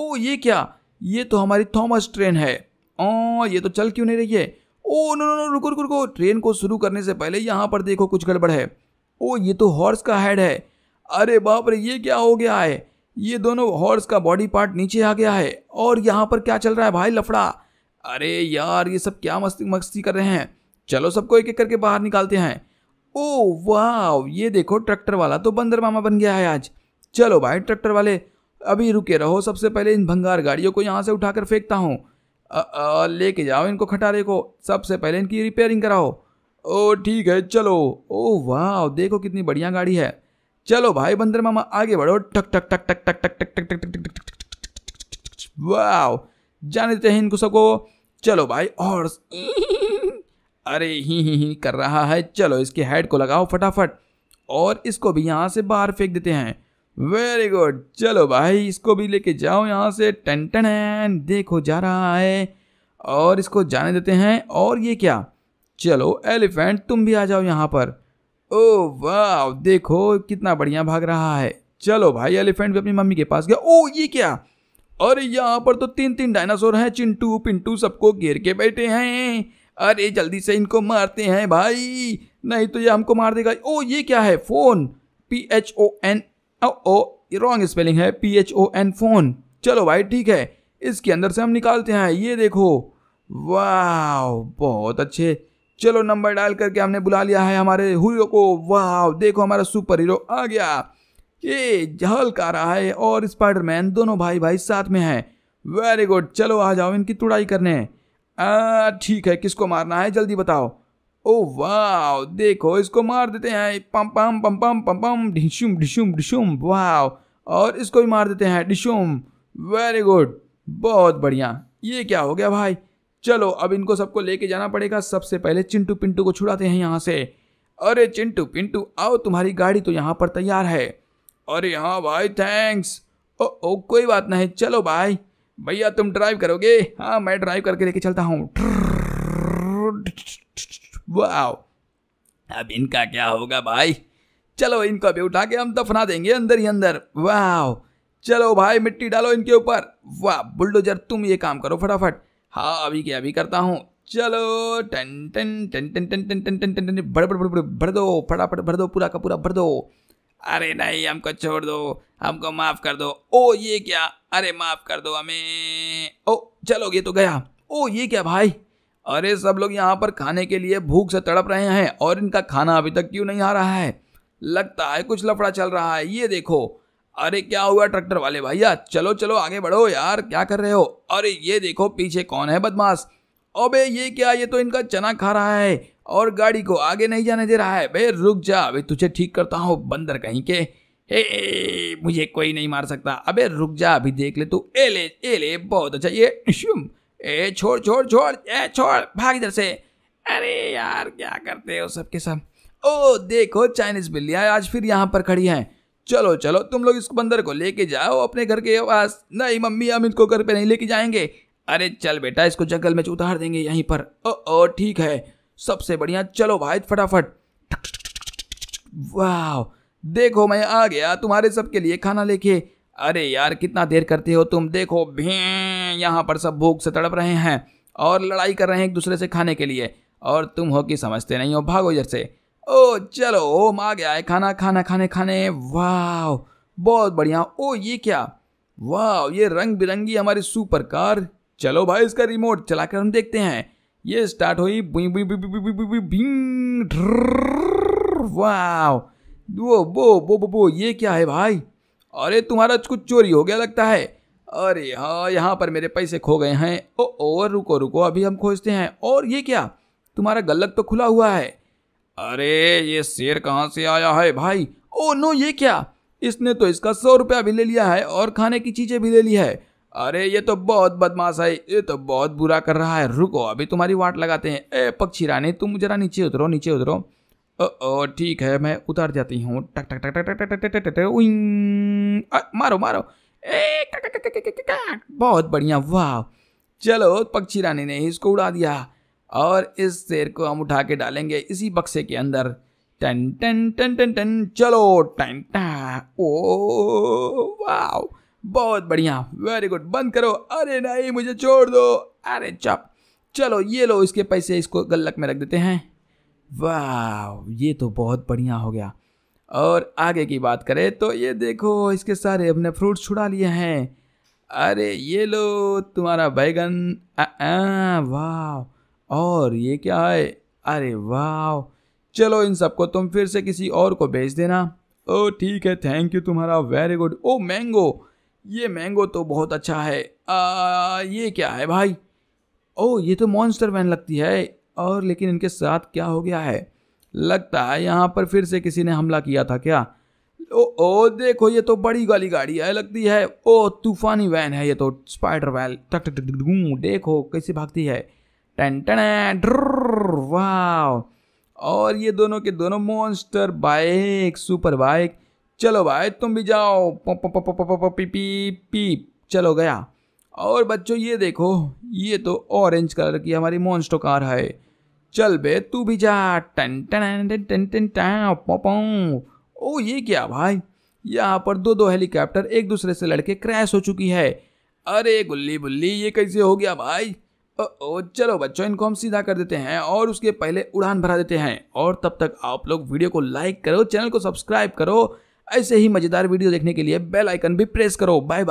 ओ ये क्या ये तो हमारी थॉमस ट्रेन है ओ ये तो चल क्यों नहीं रही है ओ नो नो नो रुको रुको रुको ट्रेन को शुरू करने से पहले यहाँ पर देखो कुछ गड़बड़ है ओ ये तो हॉर्स का हेड है अरे बाप रे ये क्या हो गया है ये दोनों हॉर्स का बॉडी पार्ट नीचे आ गया है और यहाँ पर क्या चल रहा है भाई लफड़ा अरे यार ये सब क्या मस्ती मस्ती कर रहे हैं चलो सबको एक एक करके बाहर निकालते हैं ओ वाह ये देखो ट्रैक्टर वाला तो बंदर मामा बन गया है आज चलो भाई ट्रैक्टर वाले अभी रुके रहो सबसे पहले इन भंगार गाड़ियों को यहाँ से उठाकर फेंकता हूँ लेके जाओ इनको खटारे को सबसे पहले इनकी रिपेयरिंग कराओ ओ ठीक है चलो ओ वाह देखो कितनी बढ़िया गाड़ी है चलो भाई बंदर मामा आगे बढ़ो टक टक टक टक टक टक टक टक टक टक टक वाह जाने देते हैं इनको सबको चलो भाई और अरे ही ही ही कर रहा है चलो इसके हेड को लगाओ फटाफट और इसको भी यहाँ से बाहर फेंक देते हैं वेरी गुड चलो भाई इसको भी लेके जाओ यहाँ से टन टन देखो जा रहा है और इसको जाने देते हैं और ये क्या चलो एलिफेंट तुम भी आ जाओ यहाँ पर ओ वाह देखो कितना बढ़िया भाग रहा है चलो भाई एलिफेंट भी अपनी मम्मी के पास गया ओ ये क्या अरे यहाँ पर तो तीन तीन डायनासोर हैं चिंटू पिंटू सबको घेर के बैठे हैं अरे जल्दी से इनको मारते हैं भाई नहीं तो ये हमको मार देगा ओ ये क्या है phone P H O N O wrong spelling है P H O N phone चलो भाई ठीक है इसके अंदर से हम निकालते हैं ये देखो वाह बहुत अच्छे चलो नंबर डाल करके हमने बुला लिया है हमारे हुरियो को वाह देखो हमारा सुपर हीरो आ गया ये जहल का रहा है और स्पाइडरमैन दोनों भाई भाई साथ में है वेरी गुड चलो आ जाओ इनकी तुड़ाई करने ठीक है किसको मारना है जल्दी बताओ ओ oh, वाह देखो इसको मार देते हैं पम पम पम पम पम पम ढिशुम ढिशुम ढिशुम वाह और इसको भी मार देते हैं डिशुम वेरी गुड बहुत बढ़िया ये क्या हो गया भाई चलो अब इनको सबको लेके जाना पड़ेगा सबसे पहले चिंटू पिंटू को छुड़ाते हैं यहाँ से अरे चिंटू पिंटू आओ तुम्हारी गाड़ी तो यहाँ पर तैयार है अरे हाँ भाई थैंक्स ओ ओ कोई बात नहीं चलो भाई भैया तुम ड्राइव करोगे हाँ मैं ड्राइव करके लेके चलता हूँ वाओ अब इनका क्या होगा भाई चलो इनको अभी उठा के हम दफना देंगे अंदर ही अंदर वाह चलो भाई मिट्टी डालो इनके ऊपर वाह बुलडोजर तुम ये काम करो फटाफट हाँ अभी क्या अभी करता हूँ चलो टन टन टन टन टन टन टन टन टन टन बड़ बड़ बड़ भर दो फटाफट भर दो पूरा का पूरा भर दो अरे नहीं हमको छोड़ दो हमको माफ़ कर दो ओ ये क्या अरे माफ़ कर दो हमें ओ चलो ये तो गया ओ ये क्या भाई अरे सब लोग यहाँ पर खाने के लिए भूख से तड़प रहे हैं और इनका खाना अभी तक क्यों नहीं आ रहा है लगता है कुछ लफड़ा चल रहा है ये देखो अरे क्या हुआ ट्रैक्टर वाले भैया चलो चलो आगे बढ़ो यार क्या कर रहे हो अरे ये देखो पीछे कौन है बदमाश अबे ये क्या ये तो इनका चना खा रहा है और गाड़ी को आगे नहीं जाने दे रहा है बे रुक जा अभी तुझे ठीक करता हूँ बंदर कहीं के हे, मुझे कोई नहीं मार सकता अबे रुक जा अभी देख ले तू ए ले ए ले बहुत अच्छा ये ए छोड़ छोड़ छोड़ ए छोड़ भाग इधर से अरे यार क्या करते हो सबके सब ओ देखो चाइनीज बिल्ली आज फिर यहाँ पर खड़ी हैं चलो चलो तुम लोग इस बंदर को लेके जाओ अपने घर के पास नहीं मम्मी हम इनको घर पे नहीं लेके जाएंगे अरे चल बेटा इसको जंगल में उतार देंगे यहीं पर ओ ओ ठीक है सबसे बढ़िया चलो भाई फटाफट वाह देखो मैं आ गया तुम्हारे सबके लिए खाना लेके अरे यार कितना देर करते हो तुम देखो भें हैं यहाँ पर सब भूख से तड़प रहे हैं और लड़ाई कर रहे हैं एक दूसरे से खाने के लिए और तुम हो कि समझते नहीं हो भागो इधर से ओ चलो ओम आ गया है खाना खाना खाने खाने वाह बहुत बढ़िया ओ ये क्या वाह ये रंग बिरंगी हमारी सुपर कार चलो भाई इसका रिमोट चलाकर हम देखते हैं ये स्टार्ट हुई वाह वो वो वो वो ये क्या है भाई अरे तुम्हारा कुछ चोरी हो गया लगता है अरे हाँ यहाँ पर मेरे पैसे खो गए हैं ओ और रुको रुको अभी हम खोजते हैं और ये क्या तुम्हारा गलत तो खुला हुआ है अरे ये शेर कहाँ से आया है भाई ओ नो ये क्या इसने तो इसका सौ रुपया भी ले लिया है और खाने की चीज़ें भी ले ली है अरे ये तो बहुत बदमाश है ये तो बहुत बुरा कर रहा है रुको अभी तुम्हारी वाट लगाते हैं ए पक्षी रानी तुम जरा नीचे उतरो नीचे उतरो ओ ठीक है मैं उतार जाती हूँ टक टक टक टक टक टक टक टक मारो मारो बहुत बढ़िया वाह चलो पक्षी रानी ने इसको उड़ा दिया और इस शेर को हम उठा के डालेंगे इसी बक्से के अंदर टन टन टन टन टन चलो टन टा ओ वाह बहुत बढ़िया वेरी गुड बंद करो अरे नहीं मुझे छोड़ दो अरे चप चलो ये लो इसके पैसे इसको गल्लक में रख देते हैं वाह ये तो बहुत बढ़िया हो गया और आगे की बात करें तो ये देखो इसके सारे अपने फ्रूट्स छुड़ा लिए हैं अरे ये लो तुम्हारा बैगन वाह और ये क्या है अरे वाह चलो इन सबको तुम फिर से किसी और को बेच देना ओ ठीक है थैंक यू तुम्हारा वेरी गुड ओ मैंगो ये मैंगो तो बहुत अच्छा है आ, ये क्या है भाई ओ ये तो मॉन्स्टर वैन लगती है और लेकिन इनके साथ क्या हो गया है लगता है यहाँ पर फिर से किसी ने हमला किया था क्या ओ ओ देखो ये तो बड़ी वाली गाड़ी है लगती है ओ तूफानी वैन है ये तो स्पाइडर वैन टक टक देखो कैसे भागती है टन टन वाह और ये दोनों के दोनों मॉन्स्टर बाइक सुपर बाइक चलो भाई तुम भी जाओ पी पी चलो गया और बच्चों ये देखो ये तो ऑरेंज कलर की हमारी मॉन्स्टो कार है चल बे तू भी जा टन टन टन टन टन टन ओ ये क्या भाई यहाँ पर दो दो हेलीकॉप्टर एक दूसरे से लड़के क्रैश हो चुकी है अरे गुल्ली बुल्ली ये कैसे हो गया भाई ओ, ओ चलो बच्चों इनको हम सीधा कर देते हैं और उसके पहले उड़ान भरा देते हैं और तब तक आप लोग वीडियो को लाइक करो चैनल को सब्सक्राइब करो ऐसे ही मज़ेदार वीडियो देखने के लिए बेल आइकन भी प्रेस करो बाय